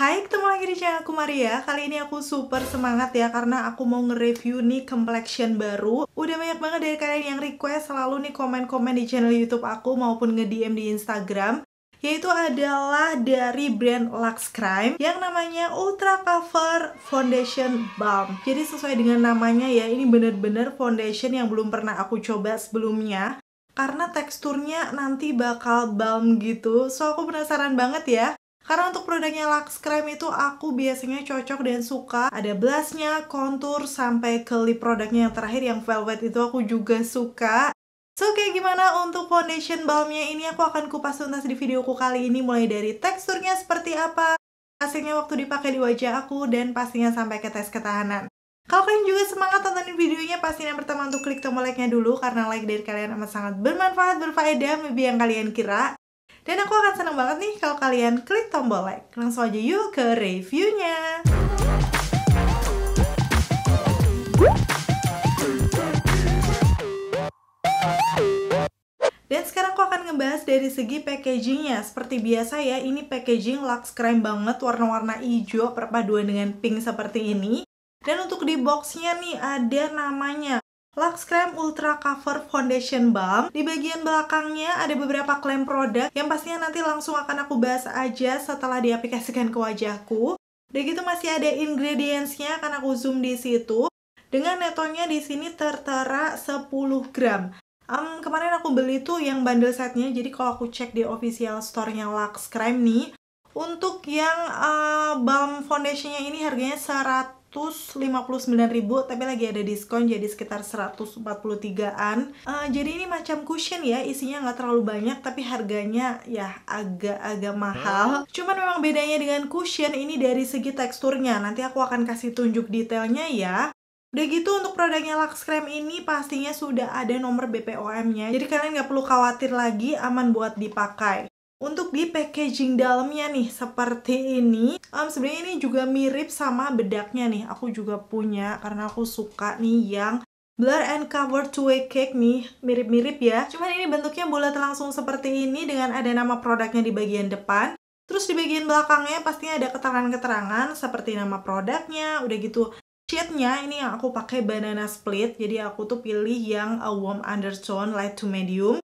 Hai, ketemu lagi di channel aku Maria. Kali ini aku super semangat ya karena aku mau nge-review nih complexion baru. Udah banyak banget dari kalian yang request selalu nih komen-komen di channel YouTube aku maupun nge-DM di Instagram yaitu adalah dari brand Lux Crime yang namanya Ultra Cover Foundation Balm. Jadi sesuai dengan namanya ya, ini bener-bener foundation yang belum pernah aku coba sebelumnya karena teksturnya nanti bakal balm gitu. So aku penasaran banget ya karena untuk produknya Lux Cream itu aku biasanya cocok dan suka. Ada blushnya, kontur, sampai ke lip produknya yang terakhir yang velvet itu aku juga suka. So kayak gimana untuk foundation balmnya ini aku akan kupas tuntas di videoku kali ini mulai dari teksturnya seperti apa, hasilnya waktu dipakai di wajah aku, dan pastinya sampai ke tes ketahanan. Kalau kalian juga semangat tontonin videonya, pastinya yang pertama untuk klik tombol like-nya dulu, karena like dari kalian amat sangat bermanfaat, berfaedah, lebih yang kalian kira. Dan aku akan senang banget nih kalau kalian klik tombol like. Langsung aja yuk ke reviewnya. Dan sekarang aku akan ngebahas dari segi packagingnya. Seperti biasa ya, ini packaging lux keren banget, warna-warna hijau perpaduan dengan pink seperti ini. Dan untuk di boxnya nih ada namanya Lux Ultra Cover Foundation Balm. Di bagian belakangnya ada beberapa klaim produk yang pastinya nanti langsung akan aku bahas aja setelah diaplikasikan ke wajahku. Dan gitu masih ada ingredientsnya akan aku zoom di situ. Dengan netonya di sini tertera 10 gram. Um, kemarin aku beli tuh yang bundle setnya, jadi kalau aku cek di official store-nya Lux nih, untuk yang uh, balm foundationnya ini harganya 100 ribu tapi lagi ada diskon jadi sekitar 143-an uh, eh, jadi ini macam cushion ya isinya nggak terlalu banyak tapi harganya ya agak-agak mahal cuman memang bedanya dengan cushion ini dari segi teksturnya nanti aku akan kasih tunjuk detailnya ya Udah gitu untuk produknya Lux Cream ini pastinya sudah ada nomor BPOM-nya. Jadi kalian nggak perlu khawatir lagi aman buat dipakai. Untuk di packaging dalamnya nih seperti ini. Um, Sebenarnya ini juga mirip sama bedaknya nih. Aku juga punya karena aku suka nih yang Blur and Cover Two Way Cake nih, mirip-mirip ya. Cuman ini bentuknya bulat langsung seperti ini dengan ada nama produknya di bagian depan. Terus di bagian belakangnya pastinya ada keterangan-keterangan seperti nama produknya, udah gitu shade-nya ini yang aku pakai banana split. Jadi aku tuh pilih yang a uh, warm undertone light to medium.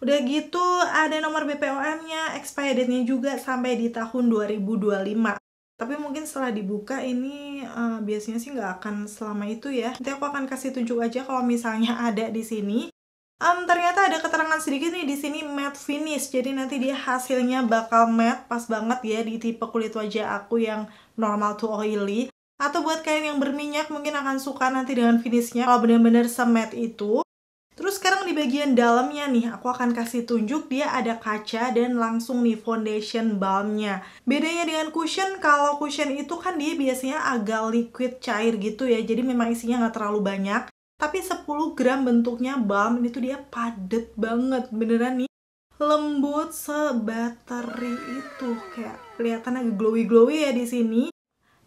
Udah gitu ada nomor BPOM-nya, expired nya juga sampai di tahun 2025. Tapi mungkin setelah dibuka ini uh, biasanya sih nggak akan selama itu ya. Nanti aku akan kasih tunjuk aja kalau misalnya ada di sini. Um, ternyata ada keterangan sedikit nih di sini matte finish. Jadi nanti dia hasilnya bakal matte, pas banget ya di tipe kulit wajah aku yang normal to oily. Atau buat kalian yang berminyak mungkin akan suka nanti dengan finishnya kalau bener-bener semat itu. Terus sekarang di bagian dalamnya nih, aku akan kasih tunjuk dia ada kaca dan langsung nih foundation balmnya. Bedanya dengan cushion, kalau cushion itu kan dia biasanya agak liquid cair gitu ya, jadi memang isinya nggak terlalu banyak. Tapi 10 gram bentuknya balm, itu dia padet banget, beneran nih lembut sebateri itu kayak kelihatan agak glowy glowy ya di sini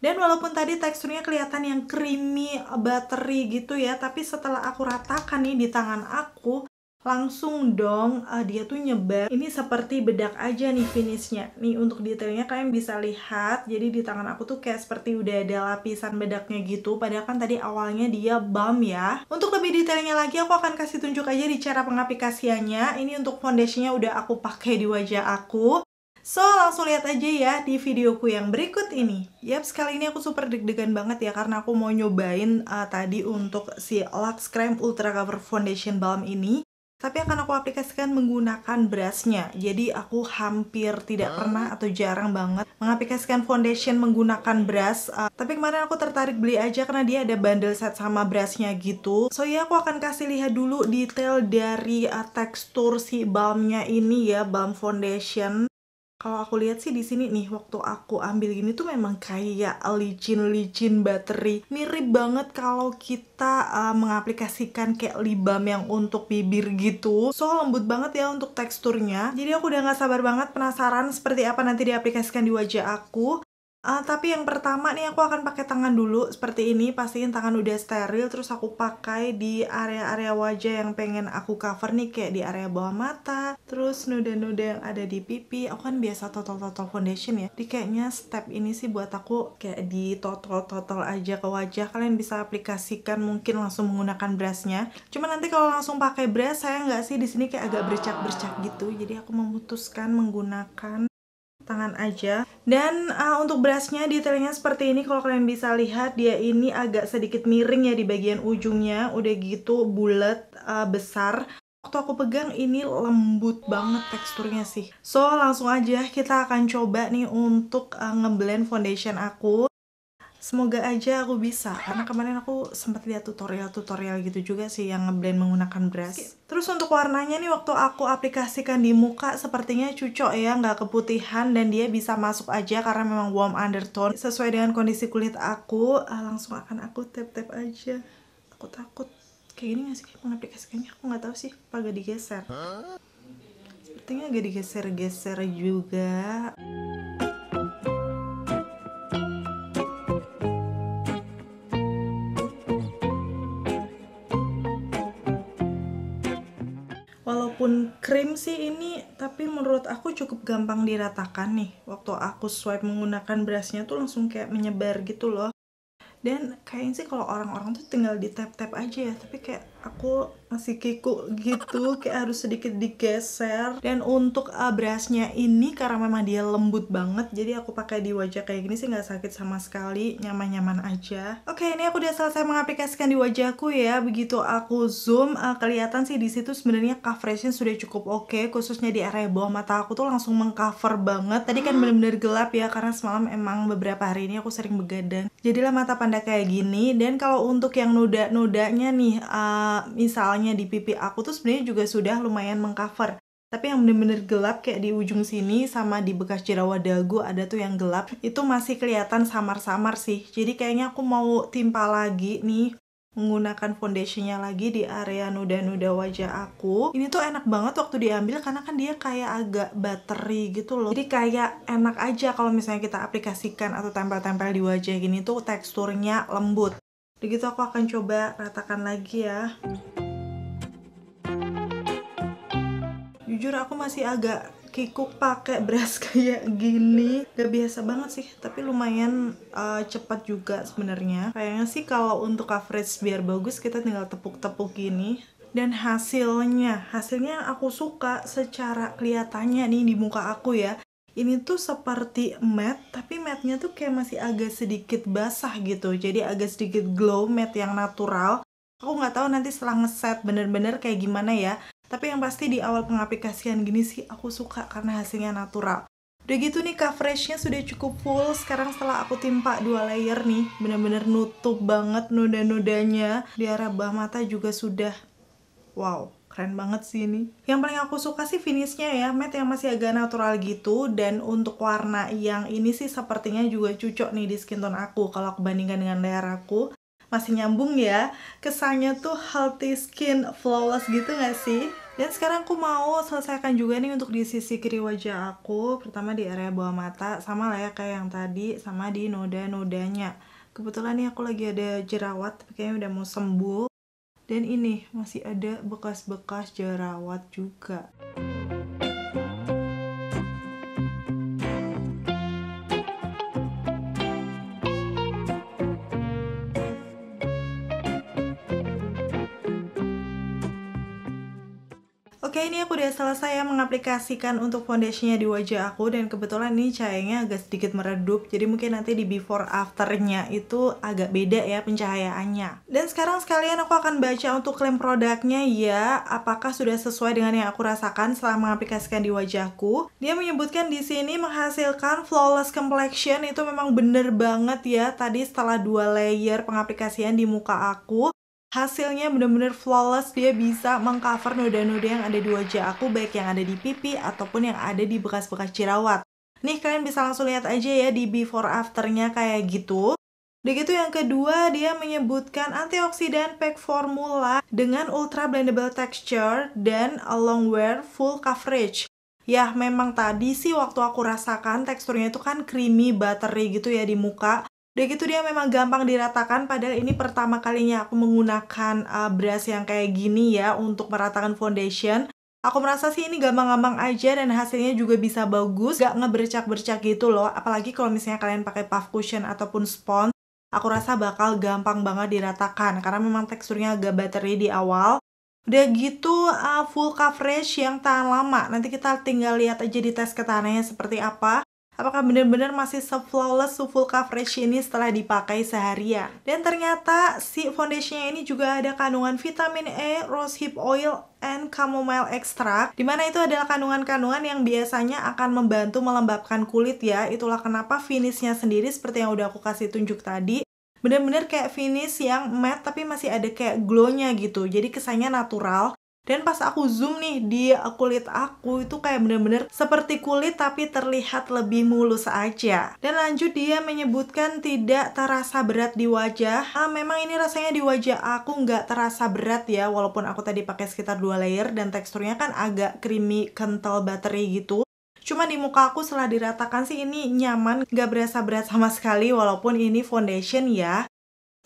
dan walaupun tadi teksturnya kelihatan yang creamy, buttery gitu ya, tapi setelah aku ratakan nih di tangan aku, langsung dong uh, dia tuh nyebar. Ini seperti bedak aja nih finishnya. Nih untuk detailnya kalian bisa lihat, jadi di tangan aku tuh kayak seperti udah ada lapisan bedaknya gitu, padahal kan tadi awalnya dia balm ya. Untuk lebih detailnya lagi, aku akan kasih tunjuk aja di cara pengaplikasiannya. Ini untuk foundationnya udah aku pakai di wajah aku. So, langsung lihat aja ya di videoku yang berikut ini. Yap, sekali ini aku super deg-degan banget ya karena aku mau nyobain uh, tadi untuk si Lux cream Ultra Cover Foundation Balm ini. Tapi akan aku aplikasikan menggunakan brushnya. Jadi aku hampir tidak pernah atau jarang banget mengaplikasikan foundation menggunakan brush. Uh, tapi kemarin aku tertarik beli aja karena dia ada bundle set sama brushnya gitu. So ya aku akan kasih lihat dulu detail dari uh, tekstur si balmnya ini ya, balm foundation kalau aku lihat sih di sini nih waktu aku ambil gini tuh memang kayak licin-licin bateri mirip banget kalau kita uh, mengaplikasikan kayak lip balm yang untuk bibir gitu so lembut banget ya untuk teksturnya jadi aku udah nggak sabar banget penasaran seperti apa nanti diaplikasikan di wajah aku Uh, tapi yang pertama nih aku akan pakai tangan dulu seperti ini, pastiin tangan udah steril terus aku pakai di area-area wajah yang pengen aku cover nih kayak di area bawah mata, terus noda-noda yang ada di pipi. Aku kan biasa total-total foundation ya. Jadi kayaknya step ini sih buat aku kayak di total-total aja ke wajah. Kalian bisa aplikasikan mungkin langsung menggunakan brushnya. cuman nanti kalau langsung pakai brush saya nggak sih di sini kayak agak bercak-bercak gitu. Jadi aku memutuskan menggunakan tangan aja dan uh, untuk brushnya detailnya seperti ini kalau kalian bisa lihat dia ini agak sedikit miring ya di bagian ujungnya udah gitu bulat uh, besar waktu aku pegang ini lembut banget teksturnya sih so langsung aja kita akan coba nih untuk uh, ngeblend foundation aku semoga aja aku bisa karena kemarin aku sempat lihat tutorial-tutorial gitu juga sih yang ngeblend menggunakan brush terus untuk warnanya nih waktu aku aplikasikan di muka sepertinya cucok ya nggak keputihan dan dia bisa masuk aja karena memang warm undertone sesuai dengan kondisi kulit aku ah, langsung akan aku tap-tap aja aku takut kayak gini gak sih mengaplikasikannya aku nggak tahu sih apa gak digeser sepertinya agak digeser-geser juga krim sih ini tapi menurut aku cukup gampang diratakan nih waktu aku swipe menggunakan brushnya tuh langsung kayak menyebar gitu loh dan kayaknya sih kalau orang-orang tuh tinggal di tap tap aja ya tapi kayak aku masih kikuk gitu kayak harus sedikit digeser dan untuk abrasnya ah, ini karena memang dia lembut banget jadi aku pakai di wajah kayak gini sih nggak sakit sama sekali nyaman-nyaman aja oke ini aku udah selesai mengaplikasikan di wajahku ya begitu aku zoom ah, kelihatan sih di situ sebenarnya coveragenya sudah cukup oke okay, khususnya di area bawah mata aku tuh langsung mengcover banget tadi kan ah. bener-bener gelap ya karena semalam emang beberapa hari ini aku sering begadang jadilah mata panda kayak gini dan kalau untuk yang noda-nodanya nih uh, misalnya tulangnya di pipi aku tuh sebenarnya juga sudah lumayan mengcover tapi yang bener-bener gelap kayak di ujung sini sama di bekas jerawat dagu ada tuh yang gelap itu masih kelihatan samar-samar sih jadi kayaknya aku mau timpa lagi nih menggunakan foundationnya lagi di area noda-noda wajah aku ini tuh enak banget waktu diambil karena kan dia kayak agak battery gitu loh jadi kayak enak aja kalau misalnya kita aplikasikan atau tempel-tempel di wajah gini tuh teksturnya lembut begitu aku akan coba ratakan lagi ya jujur aku masih agak kikuk pakai brush kayak gini gak biasa banget sih tapi lumayan uh, cepat juga sebenarnya kayaknya sih kalau untuk coverage biar bagus kita tinggal tepuk-tepuk gini dan hasilnya hasilnya aku suka secara kelihatannya nih di muka aku ya ini tuh seperti matte tapi matte-nya tuh kayak masih agak sedikit basah gitu jadi agak sedikit glow matte yang natural aku nggak tahu nanti setelah ngeset bener-bener kayak gimana ya tapi yang pasti di awal pengaplikasian gini sih aku suka karena hasilnya natural. Udah gitu nih coveragenya sudah cukup full Sekarang setelah aku timpa dua layer nih Bener-bener nutup banget noda-nodanya Di arah bawah mata juga sudah Wow, keren banget sih ini Yang paling aku suka sih finishnya ya Matte yang masih agak natural gitu Dan untuk warna yang ini sih sepertinya juga cocok nih di skin tone aku Kalau aku bandingkan dengan layer aku masih nyambung ya Kesannya tuh healthy skin flawless gitu gak sih? Dan sekarang aku mau selesaikan juga nih untuk di sisi kiri wajah aku Pertama di area bawah mata Sama lah ya kayak yang tadi Sama di noda-nodanya Kebetulan nih aku lagi ada jerawat kayaknya udah mau sembuh Dan ini masih ada bekas-bekas jerawat juga Oke ini aku udah selesai ya mengaplikasikan untuk foundationnya di wajah aku dan kebetulan ini cahayanya agak sedikit meredup jadi mungkin nanti di before afternya itu agak beda ya pencahayaannya dan sekarang sekalian aku akan baca untuk klaim produknya ya apakah sudah sesuai dengan yang aku rasakan setelah mengaplikasikan di wajahku dia menyebutkan di sini menghasilkan flawless complexion itu memang bener banget ya tadi setelah dua layer pengaplikasian di muka aku hasilnya bener-bener flawless dia bisa mengcover noda-noda yang ada di wajah aku baik yang ada di pipi ataupun yang ada di bekas-bekas jerawat nih kalian bisa langsung lihat aja ya di before afternya kayak gitu begitu yang kedua dia menyebutkan antioksidan pack formula dengan ultra blendable texture dan a long wear full coverage. Ya memang tadi sih waktu aku rasakan teksturnya itu kan creamy buttery gitu ya di muka Udah gitu dia memang gampang diratakan padahal ini pertama kalinya aku menggunakan uh, brush yang kayak gini ya untuk meratakan foundation. Aku merasa sih ini gampang-gampang aja dan hasilnya juga bisa bagus, gak ngebercak-bercak gitu loh. Apalagi kalau misalnya kalian pakai puff cushion ataupun sponge, aku rasa bakal gampang banget diratakan karena memang teksturnya agak buttery di awal. Udah gitu uh, full coverage yang tahan lama. Nanti kita tinggal lihat aja di tes ketannya seperti apa. Apakah benar-benar masih se-flawless full coverage ini setelah dipakai seharian? Dan ternyata si foundationnya ini juga ada kandungan vitamin E, rosehip oil, and chamomile extract dimana itu adalah kandungan-kandungan yang biasanya akan membantu melembabkan kulit ya itulah kenapa finishnya sendiri seperti yang udah aku kasih tunjuk tadi bener-bener kayak finish yang matte tapi masih ada kayak glow-nya gitu jadi kesannya natural dan pas aku zoom nih di kulit aku itu kayak bener-bener seperti kulit tapi terlihat lebih mulus aja. Dan lanjut dia menyebutkan tidak terasa berat di wajah. Ah, memang ini rasanya di wajah aku nggak terasa berat ya walaupun aku tadi pakai sekitar dua layer dan teksturnya kan agak creamy kental buttery gitu. Cuma di muka aku setelah diratakan sih ini nyaman, nggak berasa berat sama sekali walaupun ini foundation ya.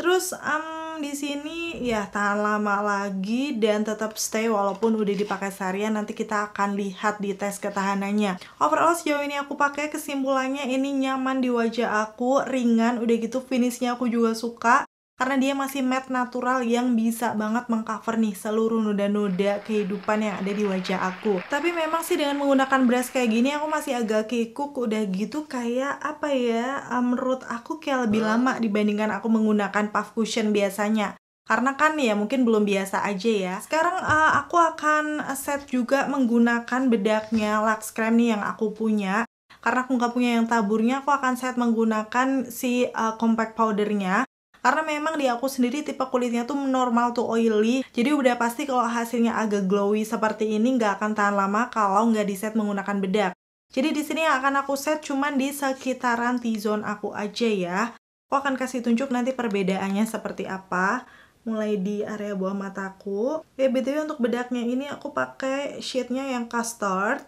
Terus um, di sini ya tahan lama lagi dan tetap stay walaupun udah dipakai seharian nanti kita akan lihat di tes ketahanannya overall sejauh ini aku pakai kesimpulannya ini nyaman di wajah aku ringan udah gitu finishnya aku juga suka karena dia masih matte natural yang bisa banget mengcover nih seluruh noda-noda kehidupan yang ada di wajah aku tapi memang sih dengan menggunakan brush kayak gini aku masih agak kikuk udah gitu kayak apa ya eh, menurut aku kayak lebih lama dibandingkan aku menggunakan puff cushion biasanya karena kan ya mungkin belum biasa aja ya sekarang uh, aku akan set juga menggunakan bedaknya Lux cream nih yang aku punya karena aku nggak punya yang taburnya aku akan set menggunakan si uh, compact powdernya karena memang di aku sendiri tipe kulitnya tuh normal tuh oily jadi udah pasti kalau hasilnya agak glowy seperti ini nggak akan tahan lama kalau nggak diset menggunakan bedak jadi di sini yang akan aku set cuman di sekitaran T-zone aku aja ya aku akan kasih tunjuk nanti perbedaannya seperti apa mulai di area bawah mataku. Ya btw untuk bedaknya ini aku pakai shade-nya yang custard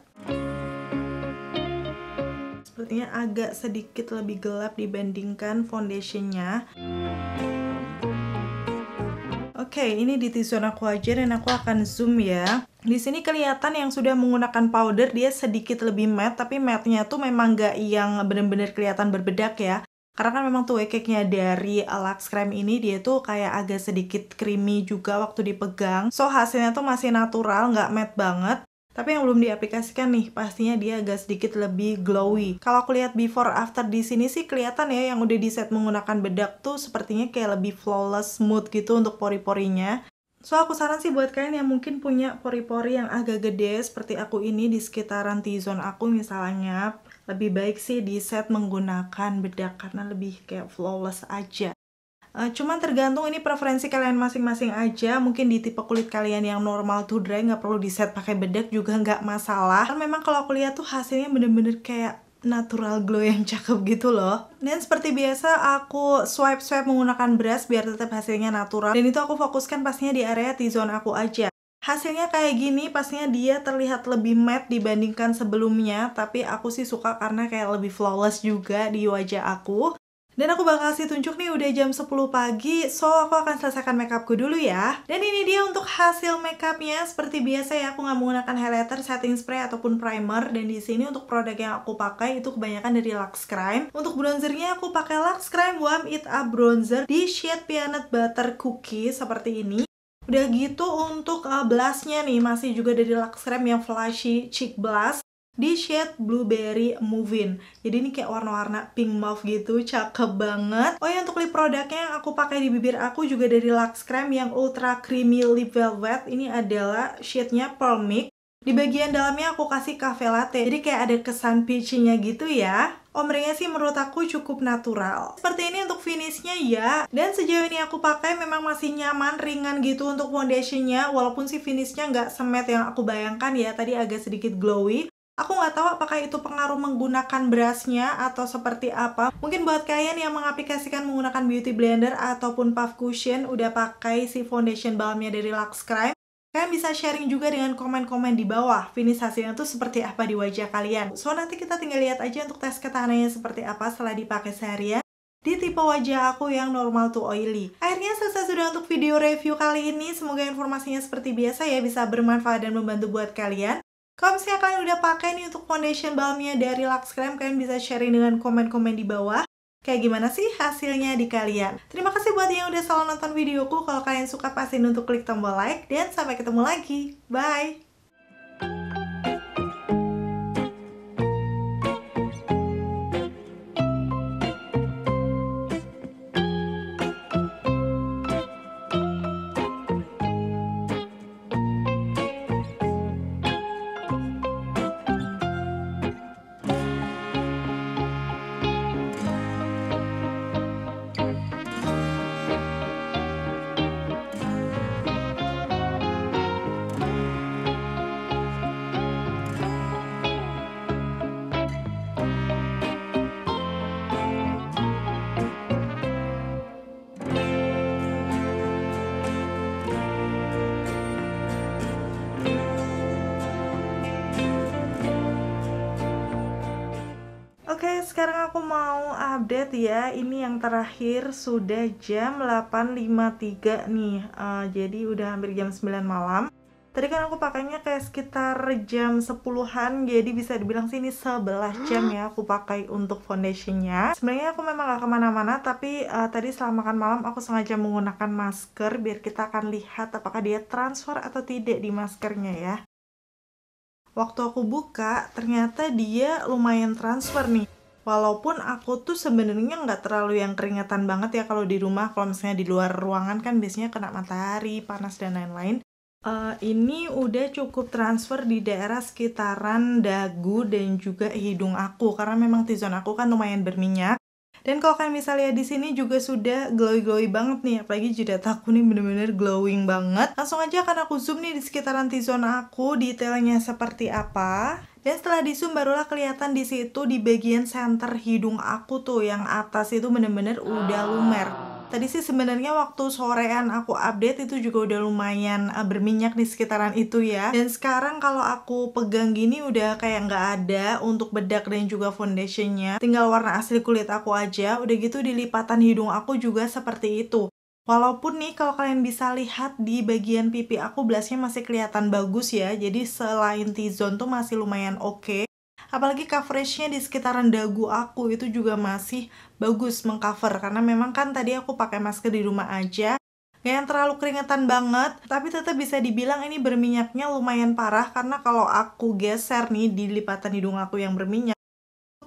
sepertinya agak sedikit lebih gelap dibandingkan foundationnya Oke, okay, ini di tisu aku aja dan aku akan zoom ya. Di sini kelihatan yang sudah menggunakan powder dia sedikit lebih matte, tapi matte-nya tuh memang nggak yang bener-bener kelihatan berbedak ya. Karena kan memang tuh cake dari Lux cream ini dia tuh kayak agak sedikit creamy juga waktu dipegang. So hasilnya tuh masih natural, nggak matte banget. Tapi yang belum diaplikasikan nih, pastinya dia agak sedikit lebih glowy. Kalau aku lihat before after di sini sih kelihatan ya yang udah di set menggunakan bedak tuh sepertinya kayak lebih flawless smooth gitu untuk pori-porinya. So aku saran sih buat kalian yang mungkin punya pori-pori yang agak gede seperti aku ini di sekitaran T-zone aku misalnya, lebih baik sih di set menggunakan bedak karena lebih kayak flawless aja. Eh, cuman tergantung ini preferensi kalian masing-masing aja mungkin di tipe kulit kalian yang normal to dry nggak perlu di set pakai bedak juga nggak masalah Karena memang kalau aku lihat tuh hasilnya bener-bener kayak natural glow yang cakep gitu loh dan seperti biasa aku swipe swipe menggunakan brush biar tetap hasilnya natural dan itu aku fokuskan pastinya di area T-zone aku aja Hasilnya kayak gini, pastinya dia terlihat lebih matte dibandingkan sebelumnya, tapi aku sih suka karena kayak lebih flawless juga di wajah aku. Dan aku bakal kasih tunjuk nih udah jam 10 pagi, so aku akan selesaikan makeupku dulu ya. Dan ini dia untuk hasil makeupnya. Seperti biasa ya, aku nggak menggunakan highlighter, setting spray ataupun primer. Dan di sini untuk produk yang aku pakai itu kebanyakan dari Lux Crime. Untuk bronzernya aku pakai Lux Crime Warm It Up Bronzer di shade Peanut Butter Cookie seperti ini. Udah gitu untuk eh, blushnya nih masih juga dari Lux Crime yang flashy cheek blush di shade Blueberry moving Jadi ini kayak warna-warna pink mauve gitu, cakep banget. Oh ya untuk lip produknya yang aku pakai di bibir aku juga dari Lux cream yang Ultra Creamy Lip Velvet. Ini adalah shade-nya Pearl Mix. Di bagian dalamnya aku kasih cafe latte, jadi kayak ada kesan peachy-nya gitu ya. Omringnya sih menurut aku cukup natural. Seperti ini untuk finishnya ya. Dan sejauh ini aku pakai memang masih nyaman, ringan gitu untuk foundationnya. Walaupun sih finishnya nggak semet yang aku bayangkan ya. Tadi agak sedikit glowy. Aku nggak tahu apakah itu pengaruh menggunakan brushnya atau seperti apa. Mungkin buat kalian yang mengaplikasikan menggunakan beauty blender ataupun puff cushion udah pakai si foundation balmnya dari Lux Crime. Kalian bisa sharing juga dengan komen-komen di bawah finish hasilnya tuh seperti apa di wajah kalian. So nanti kita tinggal lihat aja untuk tes ketahanannya seperti apa setelah dipakai seharian di tipe wajah aku yang normal to oily. Akhirnya selesai sudah untuk video review kali ini. Semoga informasinya seperti biasa ya bisa bermanfaat dan membantu buat kalian. Kalau misalnya kalian udah pakai nih untuk foundation balmnya dari Lux Cream, kalian bisa sharing dengan komen-komen di bawah. Kayak gimana sih hasilnya di kalian? Terima kasih buat yang udah selalu nonton videoku. Kalau kalian suka, pastiin untuk klik tombol like. Dan sampai ketemu lagi. Bye! sekarang aku mau update ya ini yang terakhir sudah jam 8.53 nih uh, jadi udah hampir jam 9 malam tadi kan aku pakainya kayak sekitar jam 10-an jadi bisa dibilang sini ini 11 jam ya aku pakai untuk foundationnya sebenarnya aku memang gak kemana-mana tapi uh, tadi selama makan malam aku sengaja menggunakan masker biar kita akan lihat apakah dia transfer atau tidak di maskernya ya waktu aku buka ternyata dia lumayan transfer nih walaupun aku tuh sebenarnya nggak terlalu yang keringetan banget ya kalau di rumah kalau misalnya di luar ruangan kan biasanya kena matahari panas dan lain-lain uh, ini udah cukup transfer di daerah sekitaran dagu dan juga hidung aku karena memang tizon aku kan lumayan berminyak dan kalau kalian bisa lihat di sini juga sudah glowy-glowy banget nih, apalagi jidat aku nih bener-bener glowing banget. Langsung aja akan aku zoom nih di sekitaran t aku, detailnya seperti apa. Dan setelah di zoom barulah kelihatan di situ di bagian center hidung aku tuh yang atas itu bener-bener udah lumer. Tadi sih sebenarnya waktu sorean aku update itu juga udah lumayan eh, berminyak di sekitaran itu ya. Dan sekarang kalau aku pegang gini udah kayak nggak ada untuk bedak dan juga foundationnya. Tinggal warna asli kulit aku aja. Udah gitu di lipatan hidung aku juga seperti itu. Walaupun nih kalau kalian bisa lihat di bagian pipi aku blushnya masih kelihatan bagus ya. Jadi selain T-zone tuh masih lumayan oke. Okay. Apalagi coveragenya di sekitaran dagu aku itu juga masih bagus mengcover. Karena memang kan tadi aku pakai masker di rumah aja. Gak yang terlalu keringetan banget. Tapi tetap bisa dibilang ini berminyaknya lumayan parah. Karena kalau aku geser nih di lipatan hidung aku yang berminyak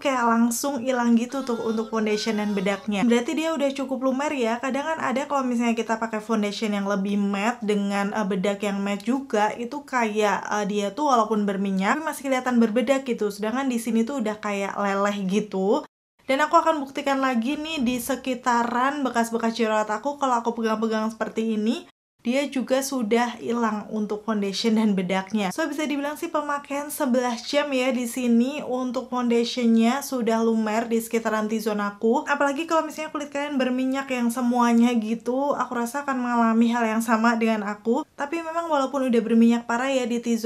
kayak langsung hilang gitu tuh untuk foundation dan bedaknya berarti dia udah cukup lumer ya kadang kan ada kalau misalnya kita pakai foundation yang lebih matte dengan uh, bedak yang matte juga itu kayak uh, dia tuh walaupun berminyak masih kelihatan berbedak gitu sedangkan di sini tuh udah kayak leleh gitu dan aku akan buktikan lagi nih di sekitaran bekas-bekas jerawat aku kalau aku pegang-pegang seperti ini dia juga sudah hilang untuk foundation dan bedaknya. So bisa dibilang sih pemakaian 11 jam ya di sini untuk foundationnya sudah lumer di sekitaran T-zone aku. Apalagi kalau misalnya kulit kalian berminyak yang semuanya gitu, aku rasa akan mengalami hal yang sama dengan aku. Tapi memang walaupun udah berminyak parah ya di t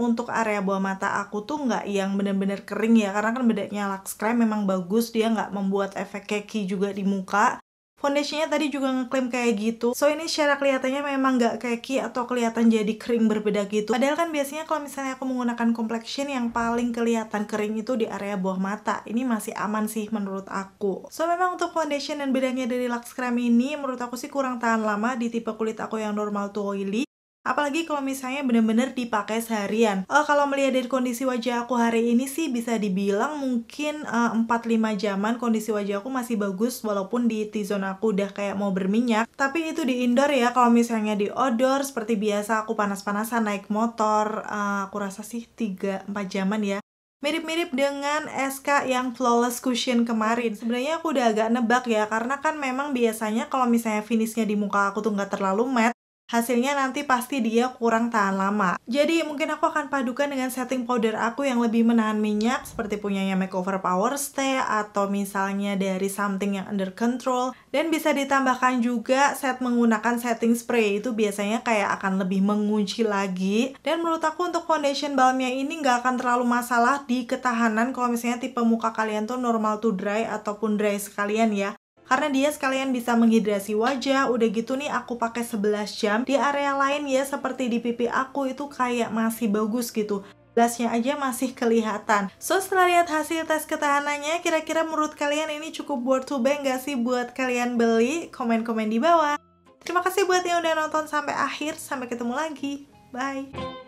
untuk area bawah mata aku tuh nggak yang bener-bener kering ya, karena kan bedaknya Lux cream memang bagus, dia nggak membuat efek keki juga di muka. Foundationnya tadi juga ngeklaim kayak gitu. So ini secara kelihatannya memang nggak keki atau kelihatan jadi kering berbeda gitu. Padahal kan biasanya kalau misalnya aku menggunakan complexion yang paling kelihatan kering itu di area bawah mata. Ini masih aman sih menurut aku. So memang untuk foundation dan bedanya dari Lux Cream ini menurut aku sih kurang tahan lama di tipe kulit aku yang normal to oily. Apalagi kalau misalnya bener-bener dipakai seharian. Uh, kalau melihat dari kondisi wajah aku hari ini sih bisa dibilang mungkin uh, eh, 4-5 jaman kondisi wajah aku masih bagus walaupun di T-zone aku udah kayak mau berminyak. Tapi itu di indoor ya, kalau misalnya di outdoor seperti biasa aku panas-panasan naik motor, uh, aku rasa sih 3-4 jaman ya. Mirip-mirip dengan SK yang flawless cushion kemarin. Sebenarnya aku udah agak nebak ya, karena kan memang biasanya kalau misalnya finishnya di muka aku tuh nggak terlalu matte, hasilnya nanti pasti dia kurang tahan lama. Jadi mungkin aku akan padukan dengan setting powder aku yang lebih menahan minyak seperti punyanya Makeover Power Stay atau misalnya dari Something yang Under Control dan bisa ditambahkan juga set menggunakan setting spray itu biasanya kayak akan lebih mengunci lagi dan menurut aku untuk foundation balmnya ini nggak akan terlalu masalah di ketahanan kalau misalnya tipe muka kalian tuh normal to dry ataupun dry sekalian ya karena dia sekalian bisa menghidrasi wajah udah gitu nih aku pakai 11 jam di area lain ya seperti di pipi aku itu kayak masih bagus gitu blushnya aja masih kelihatan so setelah lihat hasil tes ketahanannya kira-kira menurut kalian ini cukup worth to buy gak sih buat kalian beli komen-komen di bawah terima kasih buat yang udah nonton sampai akhir sampai ketemu lagi bye